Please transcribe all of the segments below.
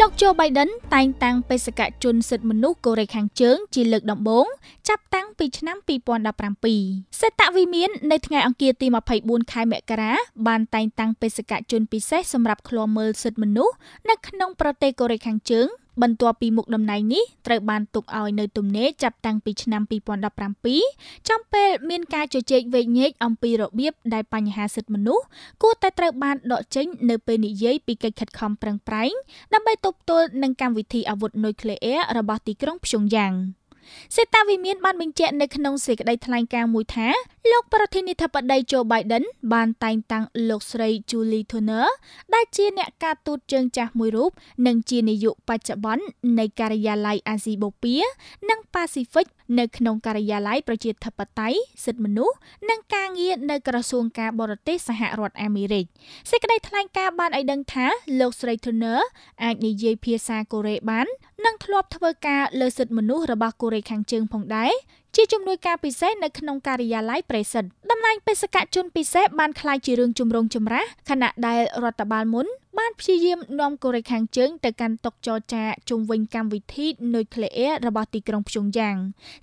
លោកโจ Biden តែងតាំងបេសកជនសិទ្ធិមនុស្សកូរ៉េខាងជើង ជាលើកដំបូងចាប់តាំងពីឆ្នាំ2017សេតវិមាននៅថ្ងៃអង្គារទី24ខែមករាបានតែងតាំងបេសកជនពិសេសសម្រាប់ឃ្លាំមើលសិទ្ធិមនុស្សនៅក្នុងប្រទេសកូរ៉េខាងជើងបន្ទាប់ពីមុខតំណែងនេះត្រូវបានទុកឲ្យនៅទំនេរចាប់តាំងពីឆ្នាំ2017ចំពេលមានការជជែកវែកញែកអំពីរបៀបដែលបញ្ហាសិទ្ធិមនុស្សគួរតែត្រូវបានដកចេញនៅពេលនិយាយពីកិច្ចខិតខំប្រឹងប្រែងដើម្បីទប់ទល់នឹងកម្មវិធីអាវុធនុយក្លេអ៊ែររបស់ទីក្រុងព្យុងយ៉ាង។សេតាវិមានបានបញ្ជាក់នៅក្នុងសេចក្តីថ្លែងការណ៍មួយថាលោកប្រធានាធិបតី Joe Biden បានតែងតាំងលោកស្រី Julie Turner ដែលជាអ្នកការទូតជើងចាស់មួយរូបនិងជានាយកបច្ចុប្បន្ននៃការិយាល័យអាស៊ីបូព៌ានិងប៉ាស៊ីហ្វិកនៅក្នុងការិយាល័យប្រជាធិបតេយ្យសិទ្ធិមនុស្សនិងការងារនៅក្រសួងការបរទេសសហរដ្ឋអាមេរិកសេចក្តីថ្លែងការណ៍បានឲ្យដឹងថាលោកស្រី Turner អាចនិយាយភាសាកូរ៉េបាននិងធ្លាប់ធ្វើការលើសិទ្ធិមនុស្សរបស់កូរ៉េខាងជើងផងដែរជាជំនួយការពិសេសនៅក្នុងការិយាល័យប្រេសិតតំណែងបេសកជនពិសេសបានក្លាយជារឿងជំរងចម្រាស់ខណៈដែលរដ្ឋបាលមុនបានព្យាយាមនាំកូរ៉េខាងជើងទៅកាន់តុចរចាជុំវិញកម្មវិធីនុយក្លេអ៊ែររបស់ទីក្រុងព្យុងយ៉ាង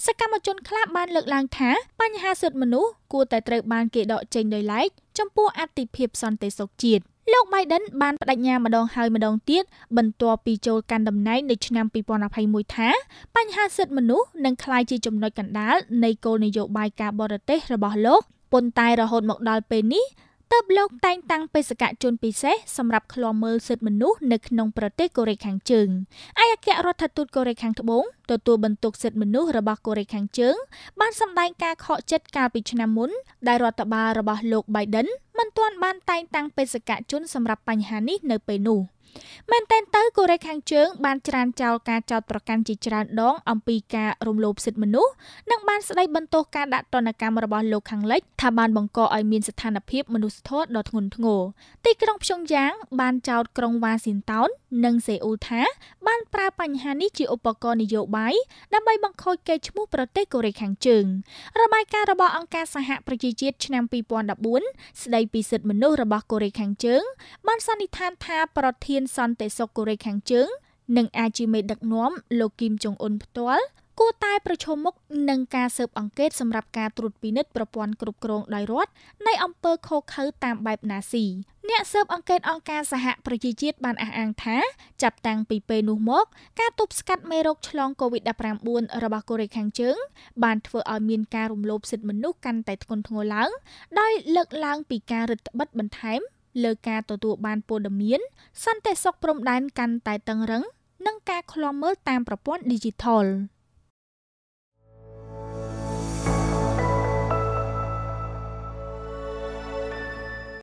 សកម្មជនខ្លះបានលើកឡើងថាបញ្ហាសិទ្ធិមនុស្សគួរតែត្រូវបានគេដកចេញដោយឡែកចំពោះអតិភិបសន្តិសុខជាតិ។លោក Biden បានបដិញ្ញាម្ដងហើយម្ដងទៀតបន្ទាប់ពីចូលកាន់តំណែងនៅឆ្នាំ2021ថាបញ្ហាសិទ្ធិមនុស្សនឹងក្លាយជាចំណុចកណ្ដាលនៃគោលនយោបាយការបរទេសរបស់លោកប៉ុន្តែរហូត មកដល់ពេលនេះទើបលោកតែងតាំងបេសកជនពិសេសសម្រាប់ឃ្លាំមើលសិទ្ធិមនុស្សនៅក្នុងប្រទេសកូរ៉េខាងជើងឯអគ្គរដ្ឋទូតកូរ៉េខាងត្បូងទទួលបន្ទុកសិទ្ធិមនុស្សរបស់កូរ៉េខាងជើងបានសម្ដែងការខកចិត្តកាលពីឆ្នាំមុនដែលរដ្ឋបាលរបស់លោក Biden មិនទាន់បានតែងតាំងបេសកជនសម្រាប់បញ្ហានេះនៅពេលនោះ។មែនតែនទៅកូរ៉េខាងជើងបានច្រានចោលការចោទប្រកាន់ជាច្រើនដងអំពីការរំលោភសិទ្ធិមនុស្សនិងបានស្ដីបន្ទោសការដាក់ទណ្ឌកម្មរបស់លោកខាងលិចថាបានបង្កឲ្យមានស្ថានភាពមនុស្សធម៌ដ៏ធ្ងន់ធ្ងរទីក្រុងព្យុងយ៉ាង បានចោទក្រុងវ៉ាស៊ីនតោននិងសេអ៊ូលថាបានប្រើបញ្ហានេះជាឧបករណ៍នយោបាយដើម្បីបង្ខូចកេរ្តិ៍ឈ្មោះប្រទេសកូរ៉េខាងជើងរបាយការណ៍របស់អង្គការសហប្រជាជាតិឆ្នាំ2014ស្ដីពីសិទ្ធិមនុស្សរបស់កូរ៉េខាងជើង បានសន្និដ្ឋានថាប្រធាននសន្តិសុខកូរ៉េខាងជើងនិងអាចជាមេដឹកនាំលោកគីមចុងអ៊ុនផ្ទាល់គួរតែប្រឈមមុខនឹងការស៊ើបអង្កេតសម្រាប់ការត្រួតពិនិត្យប្រព័ន្ធគ្រប់គ្រងដោយរដ្ឋនៃអង្គើខូខៅតាមបែបណាស៊ីអ្នកស៊ើបអង្កេតអង្គការសហប្រជាជាតិបានអះអាងថាចាប់តាំងពីពេលនោះមកការទប់ស្កាត់មេរោគឆ្លង COVID-19 របស់កូរ៉េខាងជើងបានធ្វើឲ្យមានការរំលោភសិទ្ធិមនុស្សកាន់តែធ្ងន់ធ្ងរឡើងដោយលើកឡើងពីការរឹតបន្តឹងបន្ថែមលើការទទួលបានព័ត៌មានសន្តិសុខព្រំដែនកាន់តែតឹងរឹងនិងការឃ្លាំមើលតាមប្រព័ន្ធ Digital